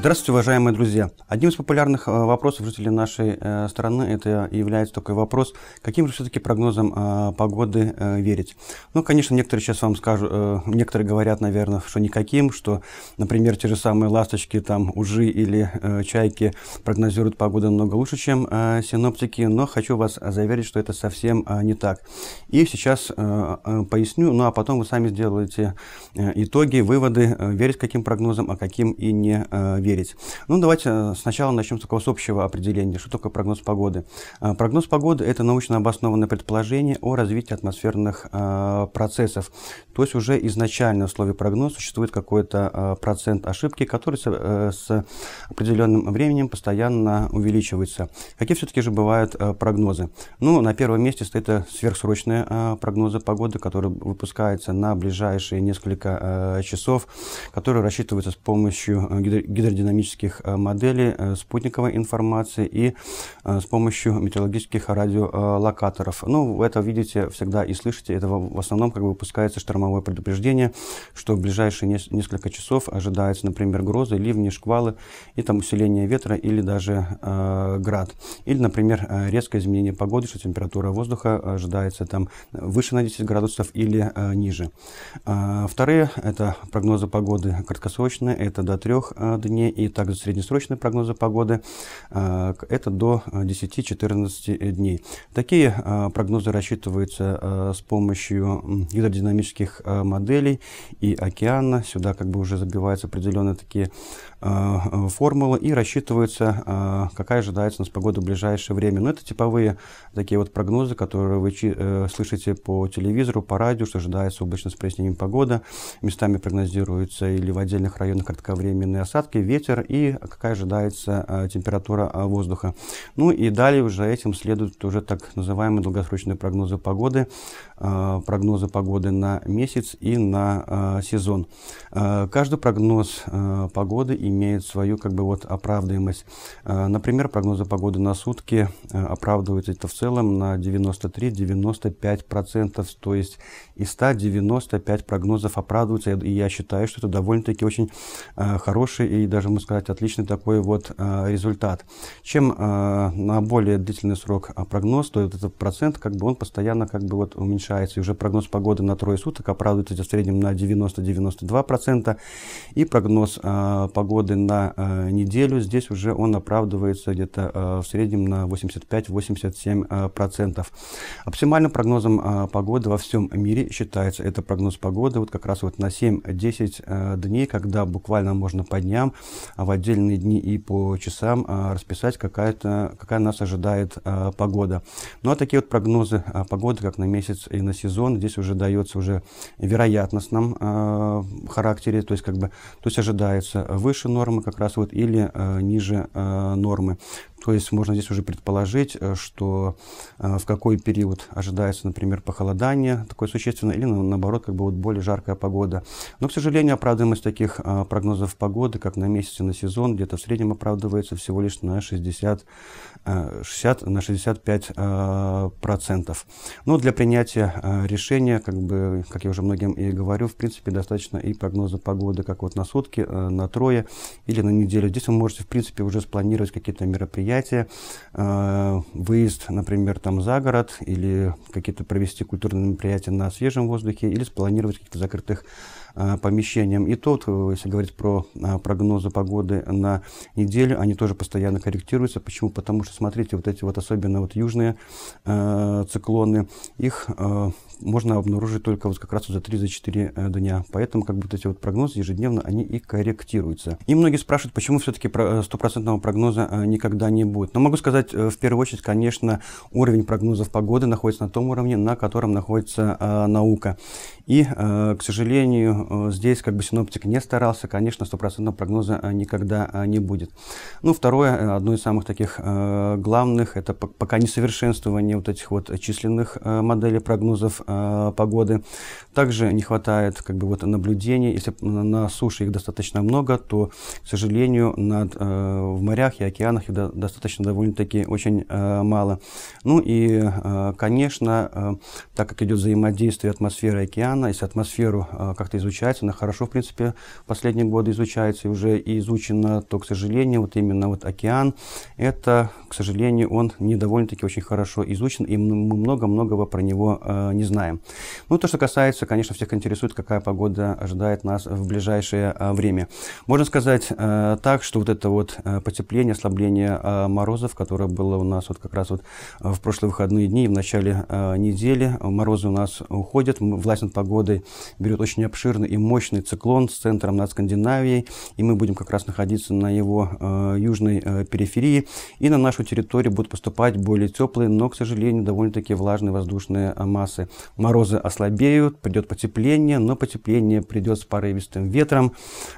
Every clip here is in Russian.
Здравствуйте, уважаемые друзья! Одним из популярных э, вопросов жителей нашей э, страны это является такой вопрос, каким же все-таки прогнозам э, погоды верить. Ну, конечно, некоторые сейчас вам скажут, некоторые говорят, наверное, что никаким, что, например, те же самые ласточки, там, ужи или чайки прогнозируют погоду намного лучше, чем синоптики, но хочу вас заверить, что это совсем не так. И сейчас поясню, ну а потом вы сами сделаете итоги, выводы, верить каким прогнозам, а каким и не верить верить. Ну, давайте э, сначала начнем с такого с общего определения. Что такое прогноз погоды? Э, прогноз погоды – это научно обоснованное предположение о развитии атмосферных э, процессов. То есть уже изначально в слове прогноз существует какой-то процент ошибки, который с определенным временем постоянно увеличивается. Какие все-таки же бывают прогнозы? Ну, на первом месте стоит сверхсрочные прогнозы погоды, которые выпускаются на ближайшие несколько часов, которые рассчитываются с помощью гидро динамических э, моделей, э, спутниковой информации и э, с помощью метеорологических радиолокаторов. Ну, вы это видите всегда и слышите. Это в основном как бы выпускается штормовое предупреждение, что в ближайшие несколько часов ожидаются, например, грозы, ливни, шквалы и там усиление ветра или даже э, град. Или, например, резкое изменение погоды, что температура воздуха ожидается там выше на 10 градусов или э, ниже. Э, вторые – это прогнозы погоды краткосрочные, это до трех э, дней и также среднесрочные прогнозы погоды, э, это до 10-14 э, дней. Такие э, прогнозы рассчитываются с помощью гидродинамических моделей и океана. Сюда как бы уже забиваются определенные такие формулы и рассчитывается, какая ожидается у нас погода в ближайшее время. Но это типовые такие вот прогнозы, которые вы слышите по телевизору, по радио, что ожидается облачно с прояснением погода. Местами прогнозируются или в отдельных районах кратковременные осадки, ветер ветер и какая ожидается а, температура а, воздуха. Ну и далее уже этим следуют уже так называемые долгосрочные прогнозы погоды, а, прогнозы погоды на месяц и на сезон. Каждый прогноз погоды имеет свою как бы вот оправдываемость. Например, прогнозы погоды на сутки оправдываются это в целом на 93-95%, то есть из 195 прогнозов оправдываются, и я считаю, что это довольно-таки очень хороший и даже можно сказать, отличный такой вот э, результат. Чем э, на более длительный срок а, прогноз, то этот процент, как бы он постоянно как бы вот уменьшается. И уже прогноз погоды на трое суток оправдывается в среднем на 90-92%. И прогноз э, погоды на неделю, здесь уже он оправдывается где-то в среднем на 85-87%. Оптимальным прогнозом погоды во всем мире считается это прогноз погоды вот как раз вот на 7-10 дней, когда буквально можно по дням а в отдельные дни и по часам а, расписать, какая, какая нас ожидает а, погода. Ну а такие вот прогнозы погоды, как на месяц и на сезон, здесь уже дается уже вероятностном характере, то есть как бы, то есть ожидается выше нормы как раз вот или ниже нормы. То есть можно здесь уже предположить, э, что э, в какой период ожидается, например, похолодание такое существенное, или наоборот, как бы вот более жаркая погода. Но, к сожалению, оправданность таких э, прогнозов погоды, как на месяц и на сезон, где-то в среднем оправдывается всего лишь на 60, 60 на 65 процентов. Но ну, для принятия решения, как бы, как я уже многим и говорю, в принципе, достаточно и прогноза погоды, как вот на сутки, на трое или на неделю. Здесь вы можете, в принципе, уже спланировать какие-то мероприятия, мероприятие, э, выезд, например, там за город или какие-то провести культурные мероприятия на свежем воздухе или спланировать в каких-то закрытых Э, помещениям. И тот, э, если говорить про э, прогнозы погоды на неделю, они тоже постоянно корректируются. Почему? Потому что, смотрите, вот эти вот особенно вот южные циклоны, их можно обнаружить только вот как раз за 3-4 э, дня. Поэтому как бы вот эти вот прогнозы ежедневно, они и корректируются. И многие спрашивают, почему все-таки стопроцентного прогноза никогда не будет. Но могу сказать, в первую очередь, конечно, уровень прогнозов погоды находится на том уровне, на котором находится наука. И, к сожалению, Э, здесь как бы синоптик не старался, конечно, стопроцентного прогноза э, никогда э, не будет. Ну, второе, одно из самых таких главных, это пока несовершенствование вот этих вот численных моделей прогнозов погоды. Также не хватает как бы вот наблюдений, если на суше их достаточно много, то, к сожалению, над, в морях и океанах их достаточно довольно-таки очень мало. Ну и, конечно, так как идет взаимодействие атмосферы и океана, если атмосферу как-то изучать, изучается, она хорошо, в принципе, в последние годы изучается, и уже изучена, то, к сожалению, вот именно вот океан, это, к сожалению, он не довольно-таки очень хорошо изучен, и мы много многого про него э, не знаем. Ну, то, что касается, конечно, всех интересует, какая погода ожидает нас в ближайшее э, время. Можно сказать э, так, что вот это вот э, потепление, ослабление э, морозов, которое было у нас вот как раз вот в прошлые выходные дни и в начале э, недели, морозы у нас уходят, власть над погодой берет очень обширно серьезный и мощный циклон с центром над Скандинавией, и мы будем как раз находиться на его э, южной э, периферии, и на нашу территорию будут поступать более теплые, но, к сожалению, довольно-таки влажные воздушные э, массы. Морозы ослабеют, придет потепление, но потепление придет с порывистым ветром,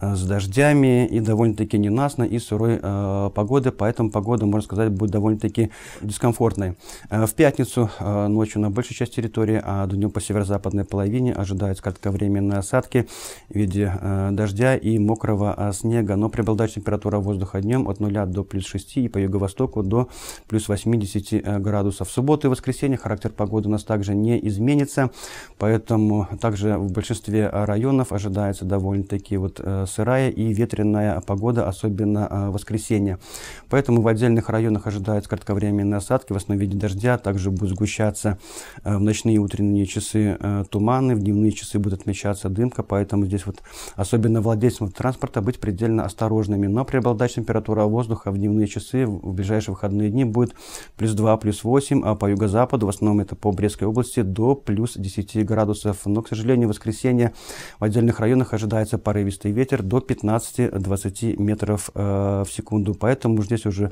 э, с дождями и довольно-таки ненастно и сырой э, погоды, поэтому погода, можно сказать, будет довольно-таки дискомфортной. Э, в пятницу э, ночью на большей части территории, а днем по северо-западной половине ожидается кратковременные осадки, осадки в виде э, дождя и мокрого э, снега, но преобладает температура воздуха днем от 0 до плюс 6 и по юго-востоку до плюс 80 э, градусов. В субботу и воскресенье характер погоды у нас также не изменится, поэтому также в большинстве районов ожидается довольно-таки вот э, сырая и ветреная погода, особенно э, воскресенье. Поэтому в отдельных районах ожидаются кратковременные осадки, в основном в виде дождя, также будут сгущаться э, в ночные и утренние часы э, туманы, в дневные часы будет отмечаться дым, громко, поэтому здесь вот особенно владельцам транспорта быть предельно осторожными. Но преобладающая температура воздуха в дневные часы в ближайшие выходные дни будет плюс 2, плюс 8, а по юго-западу, в основном это по Брестской области, до плюс 10 градусов. Но, к сожалению, в воскресенье в отдельных районах ожидается порывистый ветер до 15-20 метров э, в секунду. Поэтому здесь уже э,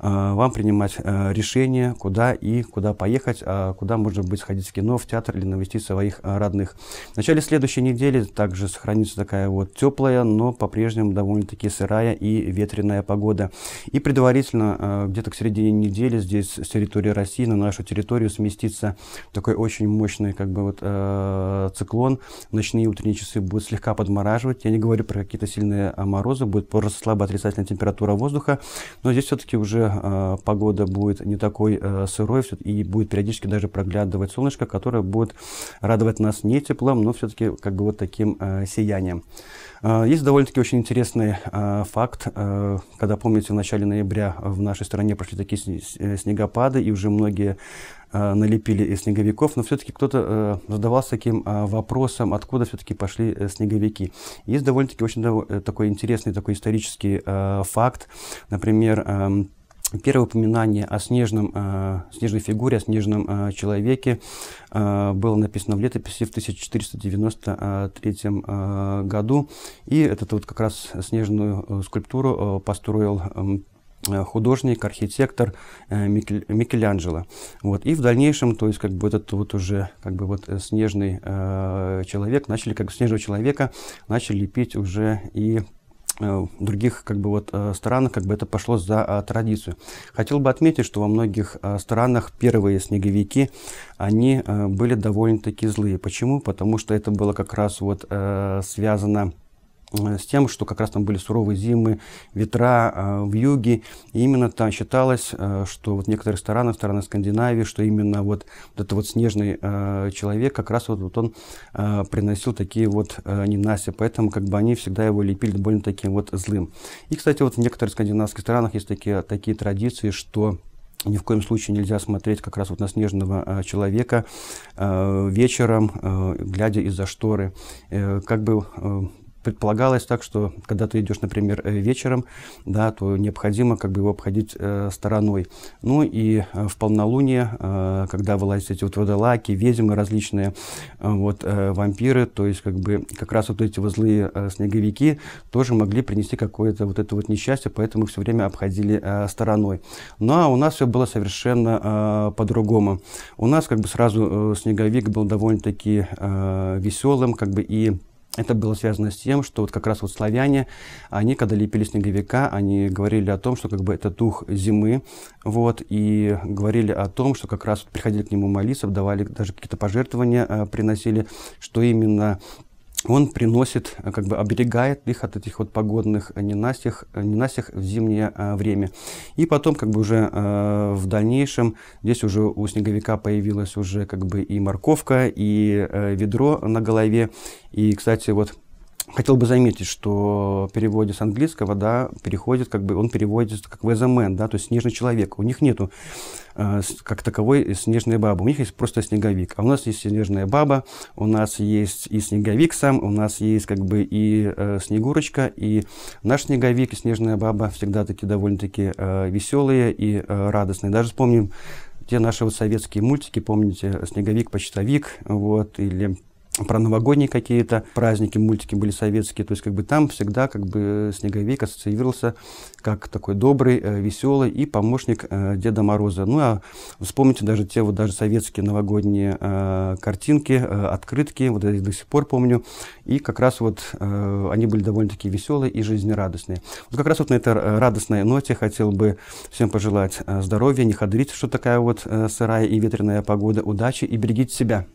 вам принимать э, решение, куда и куда поехать, а куда можно быть сходить в кино, в театр или навести своих э, родных. В начале следующей недели недели также сохранится такая вот теплая, но по-прежнему довольно-таки сырая и ветреная погода. И предварительно э, где-то к середине недели здесь с территории России на нашу территорию сместится такой очень мощный как бы вот э, циклон. Ночные и утренние часы будут слегка подмораживать. Я не говорю про какие-то сильные э, морозы, будет просто слабо отрицательная температура воздуха, но здесь все-таки уже погода будет не такой сырой и будет периодически даже проглядывать солнышко, которое будет радовать нас не теплом, но все-таки как бы вот таким э, сиянием. Э, есть довольно-таки очень интересный э, факт. Когда, помните, в начале ноября в нашей стране прошли такие снегопады, и уже многие налепили снеговиков, но все-таки кто-то задавался таким вопросом, откуда все-таки пошли снеговики. Есть довольно-таки очень такой интересный такой исторический факт. Например, эм, Первое упоминание о снежном, э, снежной фигуре, о снежном э, человеке э, было написано в летописи в 1493 э, году. И этот вот как раз снежную э, скульптуру э, построил эм, э, художник, архитектор э, Микель, Микеланджело. Вот. И в дальнейшем, то есть, как бы этот вот уже как бы вот э, снежный э, человек, начали как бы снежного человека, начали лепить уже и Э, других как бы вот э, странах как бы это пошло за а, традицию. Хотел бы отметить, что во многих а, странах первые снеговики, они а, были довольно-таки злые. Почему? Потому что это было как раз вот связано Э, с тем, что как раз там были суровые зимы, ветра э, в юге. И именно там считалось, э, что вот некоторые страны, страны Скандинавии, что именно вот, вот этот вот снежный э, человек, как раз вот, вот он э, приносил такие вот э, ненасти. Поэтому как бы они всегда его лепили довольно таким вот злым. И, кстати, вот в некоторых скандинавских странах есть такие, такие традиции, что ни в коем случае нельзя смотреть как раз вот на снежного э, человека э, вечером, глядя из-за шторы. Как бы предполагалось так, что когда ты идешь, например, э, вечером, да, то необходимо как бы его обходить э, стороной. Ну и э, в полнолуние, э, когда вылазят эти вот водолаки, ведьмы различные, э, вот э, вампиры, то есть как бы как раз вот эти возлые э, снеговики тоже могли принести какое-то вот это вот несчастье, поэтому все время обходили э, стороной. Ну а у нас все было совершенно э, по-другому. У нас как бы сразу э, снеговик был довольно-таки э, веселым, как бы и это было связано с тем, что вот как раз вот славяне, они, когда лепили снеговика, они говорили о том, что как бы это дух зимы, вот, и говорили о том, что как раз вот приходили к нему молиться, давали даже какие-то пожертвования, э, приносили, что именно он приносит, э, как бы оберегает их от этих вот погодных э, ненастьях, э, ненастьях в зимнее время. И потом, как бы уже э, в дальнейшем, здесь уже у снеговика появилась уже как бы и морковка, и э, ведро на голове. И, кстати, вот Хотел бы заметить, что переводе с английского, да, переходит, как бы, он переводится как weatherman, да, то есть снежный человек. У них нету Э, как таковой э, снежная баба У них есть просто снеговик. А у нас есть снежная баба, у нас есть и снеговик сам, у нас есть как бы и э, снегурочка, и наш снеговик, и снежная баба всегда такие довольно-таки э, веселые и э, радостные. Даже вспомним те наши вот советские мультики, помните, «Снеговик», «Почтовик», вот, или про новогодние какие-то праздники, мультики были советские, то есть как бы там всегда как бы Снеговик ассоциировался как такой добрый, э, веселый и помощник э, Деда Мороза. Ну а вспомните даже те вот даже советские новогодние э, картинки, э, открытки, вот я до сих пор помню, и как раз вот э, они были довольно-таки веселые и жизнерадостные. Вот как раз вот на этой радостной ноте хотел бы всем пожелать э, здоровья, не ходить, что такая вот э, сырая и ветреная погода, удачи и берегите себя.